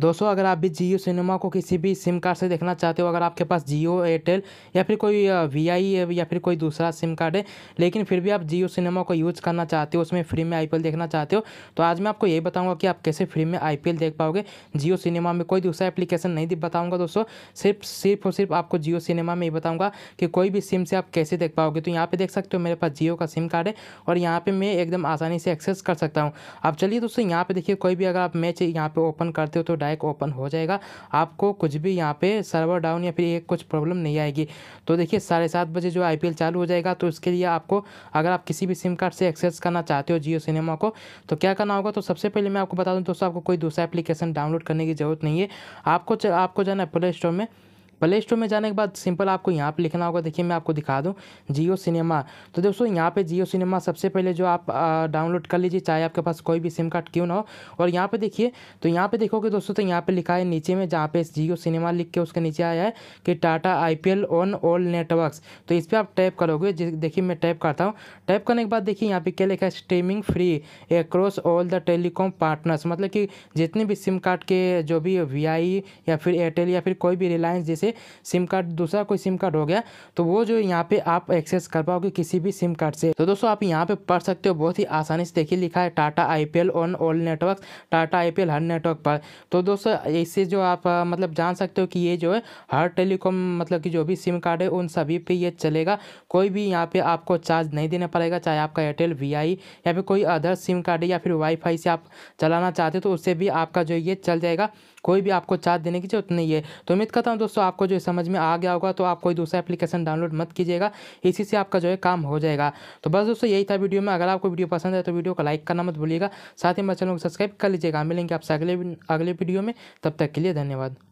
दोस्तों अगर आप भी जियो सिनेमा को किसी भी सिम कार्ड से देखना चाहते हो अगर आपके पास जियो एयरटेल या फिर कोई वी आई या फिर कोई दूसरा सिम कार्ड है लेकिन फिर भी आप जियो सिनेमा को यूज़ करना चाहते हो उसमें फ्री में आई देखना चाहते हो तो आज मैं आपको यही बताऊँगा कि आप कैसे फ्री में आई देख पाओगे जियो सिनेमा में कोई दूसरा एप्लीकेशन नहीं बताऊँगा दोस्तों सिर्फ सिर्फ और सिर्फ आपको जियो सिनेमा में ही बताऊँगा कि कोई भी सिम से आप कैसे देख पाओगे तो यहाँ पर देख सकते हो मेरे पास जियो का सिम कार्ड है और यहाँ पर मैं एकदम आसानी से एक्सेस कर सकता हूँ अब चलिए दोस्तों यहाँ पर देखिए कोई भी अगर आप मैच यहाँ पर ओपन करते हो तो डायरेक्ट ओपन हो जाएगा आपको कुछ भी यहाँ पे सर्वर डाउन या फिर एक कुछ प्रॉब्लम नहीं आएगी तो देखिए साढ़े सात बजे जो आई चालू हो जाएगा तो उसके लिए आपको अगर आप किसी भी सिम कार्ड से एक्सेस करना चाहते हो जियो सिनेमा को तो क्या करना होगा तो सबसे पहले मैं आपको बता दूँ दोस्तों आपको कोई दूसरा एप्लीकेशन डाउनलोड करने की ज़रूरत नहीं है आपको आपको जाना है प्ले स्टोर में प्ले स्टोर में जाने के बाद सिंपल आपको यहाँ पे लिखना होगा देखिए मैं आपको दिखा दूँ जियो सिनेमा तो दोस्तों यहाँ पे जियो सिनेमा सबसे पहले जो आप डाउनलोड कर लीजिए चाहे आपके पास कोई भी सिम कार्ड क्यों ना हो और यहाँ पे देखिए तो यहाँ पे देखोगे दोस्तों तो यहाँ पे लिखा है नीचे में जहाँ पे जियो सिनेमा लिख के उसके नीचे आया है कि टाटा आई ऑन ऑल नेटवर्क तो इस पर आप टैप करोगे देखिए मैं टैप करता हूँ टैप करने के बाद देखिए यहाँ पर क्या लिखा है streaming free across all the telecom partners मतलब कि जितने भी सिम कार्ड के जो भी वी या फिर एयरटेल या फिर कोई भी रिलायंस जैसे से सिम कार्ड दूसरा कोई सिम कार्ड हो गया तो वो जो यहाँ पे आप एक्सेस कर पाओगे किसी भी सिम कार्ड से तो दोस्तों आप यहाँ पे पढ़ सकते हो बहुत ही आसानी से देखिए लिखा है Tata IPL on all network Tata IPL हर नेटवर्क पर तो दोस्तों इससे जो आप मतलब जान सकते हो कि ये जो है हर टेलीकॉम मतलब कि जो भी सिम कार्ड है उन सभी पर यह चलेगा कोई भी यहाँ पे आपको चार्ज नहीं देना पड़ेगा चाहे आपका एयरटेल वी या फिर कोई अदर सिम कार्ड या फिर वाईफाई से आप चलाना चाहते हो तो उससे भी आपका जो ये चल जाएगा कोई भी आपको चार्ज देने की जरूरत नहीं है तो उम्मीद करता हूँ दोस्तों आप आपको जो समझ में आ गया होगा तो आप कोई दूसरा एप्लीकेशन डाउनलोड मत कीजिएगा इसी से आपका जो है काम हो जाएगा तो बस दोस्तों यही था वीडियो में अगर आपको वीडियो पसंद है तो वीडियो को लाइक करना मत भूलिएगा साथ ही मेरे चैनल को सब्सक्राइब कर लीजिएगा मिलेंगे आपसे अगले अगले वीडियो में तब तक के लिए धन्यवाद